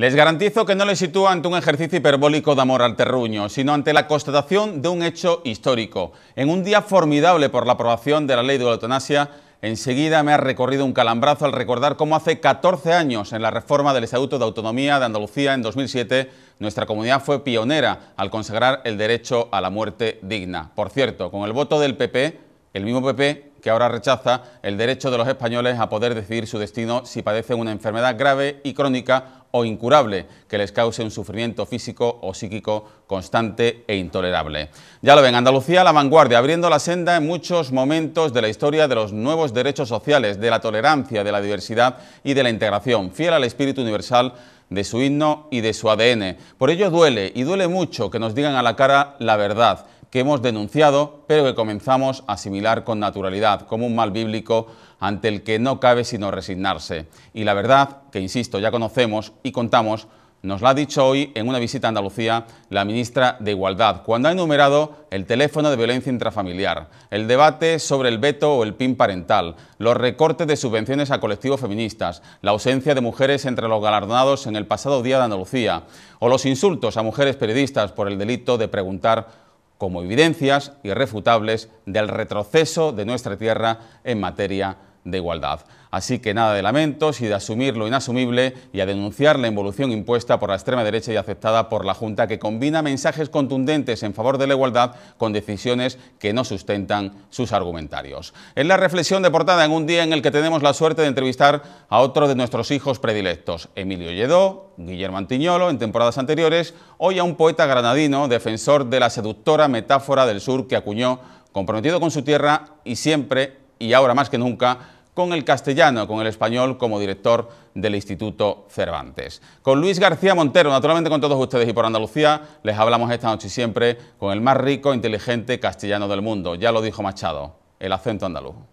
Les garantizo que no le sitúo ante un ejercicio hiperbólico de amor al terruño, sino ante la constatación de un hecho histórico. En un día formidable por la aprobación de la ley de la eutanasia, enseguida me ha recorrido un calambrazo al recordar cómo hace 14 años, en la reforma del Estatuto de Autonomía de Andalucía en 2007, nuestra comunidad fue pionera al consagrar el derecho a la muerte digna. Por cierto, con el voto del PP, el mismo PP que ahora rechaza el derecho de los españoles a poder decidir su destino si padecen una enfermedad grave y crónica o incurable que les cause un sufrimiento físico o psíquico constante e intolerable. Ya lo ven, Andalucía a la vanguardia, abriendo la senda en muchos momentos de la historia de los nuevos derechos sociales, de la tolerancia, de la diversidad y de la integración, fiel al espíritu universal de su himno y de su ADN. Por ello duele, y duele mucho, que nos digan a la cara la verdad, que hemos denunciado, pero que comenzamos a asimilar con naturalidad, como un mal bíblico ante el que no cabe sino resignarse. Y la verdad, que insisto, ya conocemos y contamos, nos la ha dicho hoy en una visita a Andalucía la ministra de Igualdad, cuando ha enumerado el teléfono de violencia intrafamiliar, el debate sobre el veto o el PIN parental, los recortes de subvenciones a colectivos feministas, la ausencia de mujeres entre los galardonados en el pasado Día de Andalucía, o los insultos a mujeres periodistas por el delito de preguntar como evidencias irrefutables del retroceso de nuestra tierra en materia de igualdad. Así que nada de lamentos y de asumir lo inasumible y a denunciar la involución impuesta por la extrema derecha y aceptada por la Junta que combina mensajes contundentes en favor de la igualdad con decisiones que no sustentan sus argumentarios. Es la reflexión de portada en un día en el que tenemos la suerte de entrevistar a otro de nuestros hijos predilectos, Emilio Lledó, Guillermo Antiñolo en temporadas anteriores, hoy a un poeta granadino, defensor de la seductora metáfora del sur que acuñó comprometido con su tierra y siempre y ahora más que nunca con el castellano, con el español como director del Instituto Cervantes. Con Luis García Montero, naturalmente con todos ustedes y por Andalucía, les hablamos esta noche y siempre con el más rico, inteligente castellano del mundo. Ya lo dijo Machado, el acento andaluz.